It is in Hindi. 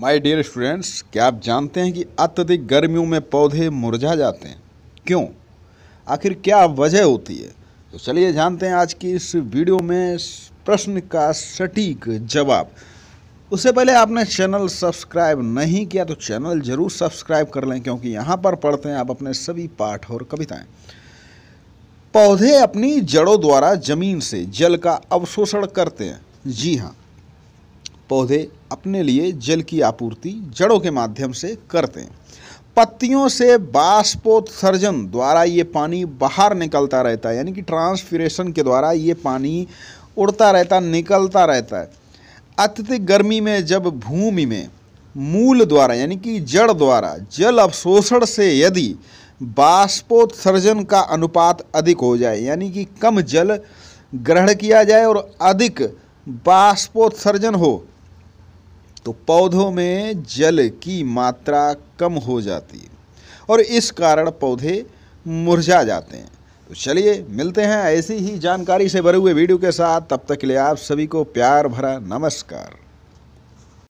माय डियर स्टूडेंट्स क्या आप जानते हैं कि अत्यधिक गर्मियों में पौधे मुरझा जाते हैं क्यों आखिर क्या वजह होती है तो चलिए जानते हैं आज की इस वीडियो में प्रश्न का सटीक जवाब उससे पहले आपने चैनल सब्सक्राइब नहीं किया तो चैनल ज़रूर सब्सक्राइब कर लें क्योंकि यहाँ पर पढ़ते हैं आप अपने सभी पाठ और कविताएँ पौधे अपनी जड़ों द्वारा जमीन से जल का अवशोषण करते हैं जी हाँ पौधे अपने लिए जल की आपूर्ति जड़ों के माध्यम से करते हैं पत्तियों से बाष्पोत्सर्जन द्वारा ये पानी बाहर निकलता रहता है यानी कि ट्रांसफ्यूरेशन के द्वारा ये पानी उड़ता रहता निकलता रहता है अत्यधिक गर्मी में जब भूमि में मूल द्वारा यानी कि जड़ द्वारा जल अवशोषण से यदि बाष्पोत्सर्जन का अनुपात अधिक हो जाए यानी कि कम जल ग्रहण किया जाए और अधिक बाष्पोत्सर्जन हो तो पौधों में जल की मात्रा कम हो जाती है और इस कारण पौधे मुरझा जाते हैं तो चलिए मिलते हैं ऐसी ही जानकारी से भरे हुए वीडियो के साथ तब तक के लिए आप सभी को प्यार भरा नमस्कार